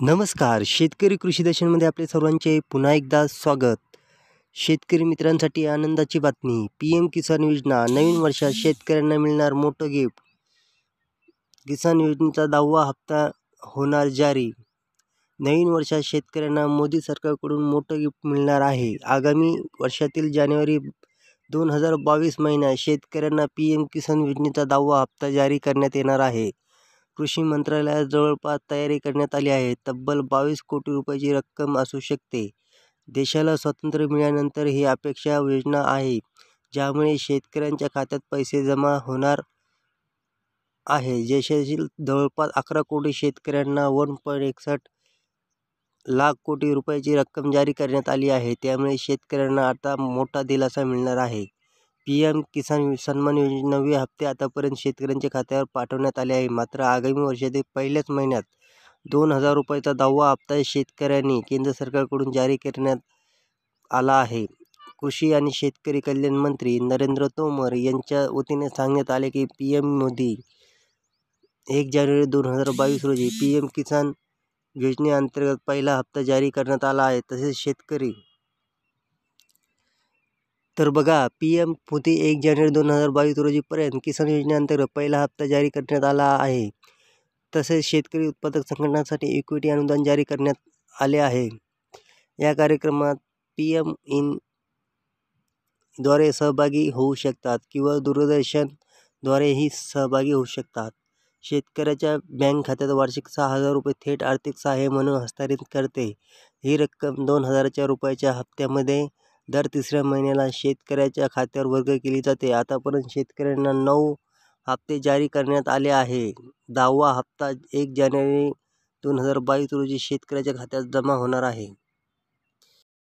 नमस्कार शेतकरी कृषी दर्शनमध्ये आपले सर्वांचे पुन्हा एकदा स्वागत शेतकरी मित्रांसाठी आनंदाची बातमी पी एम किसान योजना नवीन वर्षात शेतकऱ्यांना मिळणार मोठं गिफ्ट किसान योजनेचा दहावा हप्ता होणार जारी नवीन वर्षात शेतकऱ्यांना मोदी सरकारकडून मोठं गिफ्ट मिळणार आहे आगामी वर्षातील जानेवारी दोन हजार बावीस महिन्यात शेतकऱ्यांना पी एम किसान योजनेचा दहावा हप्ता जारी करण्यात येणार आहे कृषी मंत्रालयात जवळपास तयारी करण्यात आली आहे. तब्बल बावीस कोटी रुपयांची रक्कम असू शकते. देशाला स्वातंत्र्य मिळाल्यानंतर ही अपेक्षा योजना आहे, ज्यामुळे शेतकऱ्यांच्या खात्यात पैसे जमा होणार आहे देशातील जवळपास अकरा कोटी शेतकऱ्यांना वन पॉईंट एकसष्ट लाख कोटी रुपयांची रक्कम जारी करण्यात आली आहे. त्यामुळे शेतकऱ्यांना आता मोठा दिलासा मिळणार आहे. पी.एम किसान सन्मान नवे हप्ते आतापर्यंत शेतकऱ्यांच्या खात्यावर पाठवण्यात आले आहे मात्र आगामी वर्षातील पहिल्याच महिन्यात दोन हजार रुपयाचा दावा हप्ता शेतकऱ्यांनी केंद्र सरकारकडून जारी करण्यात आला आहे. कृषी आणि शेतकरी कल्याण मंत्री नरेंद्र तोमर यांच्या वतीने सांगण्यात आले की, एम मोदी एक जानेवारी दोन हजार बावीस रोजी पी एम किसान योजनेअंतर्गत पहिला हप्ता जारी करण्यात आला आहे. तसेच शेतकरी तर बघा, पी एम मोदी एक जानेवारी दोन हजार बावीस रोजीपर्यंत किसान योजनेअंतर्गत पहिला हप्ता जारी करण्यात आला आहे. तसेच शेतकरी उत्पादक संघटनांसाठी इक्विटी अनुदान जारी करण्यात आले आहे. या कार्यक्रमात पी एम इन द्वारे सहभागी होऊ शकतात किंवा दूरदर्शनद्वारेही सहभागी होऊ शकतात. शेतकऱ्याच्या बँक खात्यात वार्षिक सहा हजार रुपये थेट आर्थिक सहाय्य म्हणून हस्तांतरित करते. ही रक्कम दोन हजाराच्या रुपयाच्या हप्त्यामध्ये दर तिसऱ्या महिन्याला शेतकऱ्याच्या खात्यावर वर्ग केली जाते. आतापर्यंत शेतकऱ्यांना नऊ हप्ते जारी करण्यात आले आहे, दहावा हप्ता एक जानेवारी दोन हजार बावीस रोजी शेतकऱ्याच्या खात्यात जमा होणार आहे.